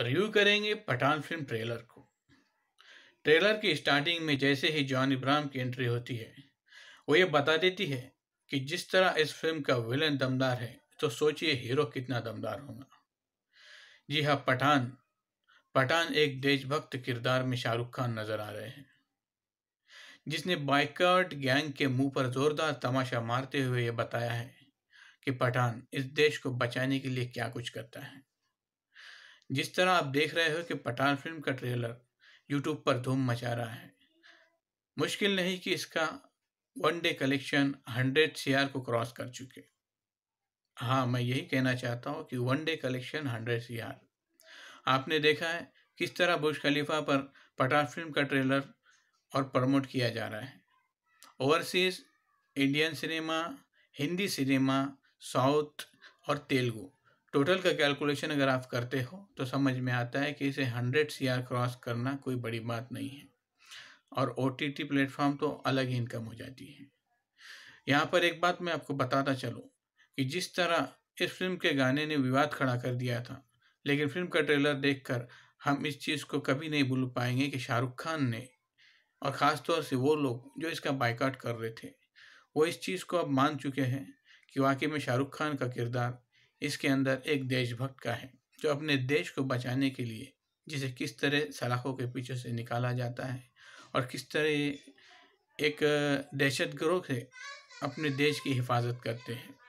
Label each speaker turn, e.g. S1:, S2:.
S1: review करेंगे Pathaan film trailer को trailer की स्टार्टिंग में जैसे ही जॉन इब्राहम की एंट्री होती है वो ये बता देती है कि जिस तरह इस फिल्म का विलन दमदार है तो सोचिए हीरो कितना दमदार होगा जी हाँ पठान पठान एक देशभक्त किरदार में शाहरुख खान नजर आ रहे हैं जिसने बाइकर्ट गैंग के मुंह पर जोरदार तमाशा मारते हुए यह बताया है कि पठान इस देश को बचाने के लिए क्या कुछ करता है जिस तरह आप देख रहे हो कि पठान फिल्म का ट्रेलर यूट्यूब पर धूम मचा रहा है मुश्किल नहीं कि इसका one day collection hundred C को क्रॉस कर चुके हाँ मैं यही कहना चाहता हूँ कि one day collection hundred C आपने देखा है किस तरह बुश खलीफा पर पठान फिल्म का ट्रेलर और प्रमोट किया जा रहा है overseas Indian cinema Hindi cinema south और तेलुगू टोटल का कैलकुलेशन अगर आप करते हो तो समझ में आता है कि इसे 100 सी क्रॉस करना कोई बड़ी बात नहीं है और ओ टी टी प्लेटफॉर्म तो अलग ही इनकम हो जाती है यहाँ पर एक बात मैं आपको बताता चलूँ कि जिस तरह इस फिल्म के गाने ने विवाद खड़ा कर दिया था लेकिन फिल्म का ट्रेलर देखकर हम इस चीज़ को कभी नहीं भूल पाएंगे कि शाहरुख खान ने और ख़ास तौर से वो लोग जो इसका बाइकआउट कर रहे थे वो इस चीज़ को अब मान चुके हैं कि वाकई में शाहरुख खान का किरदार इसके अंदर एक देशभक्त का है जो अपने देश को बचाने के लिए जिसे किस तरह सलाखों के पीछे से निकाला जाता है और किस तरह एक दहशत गर्व से अपने देश की हिफाजत करते हैं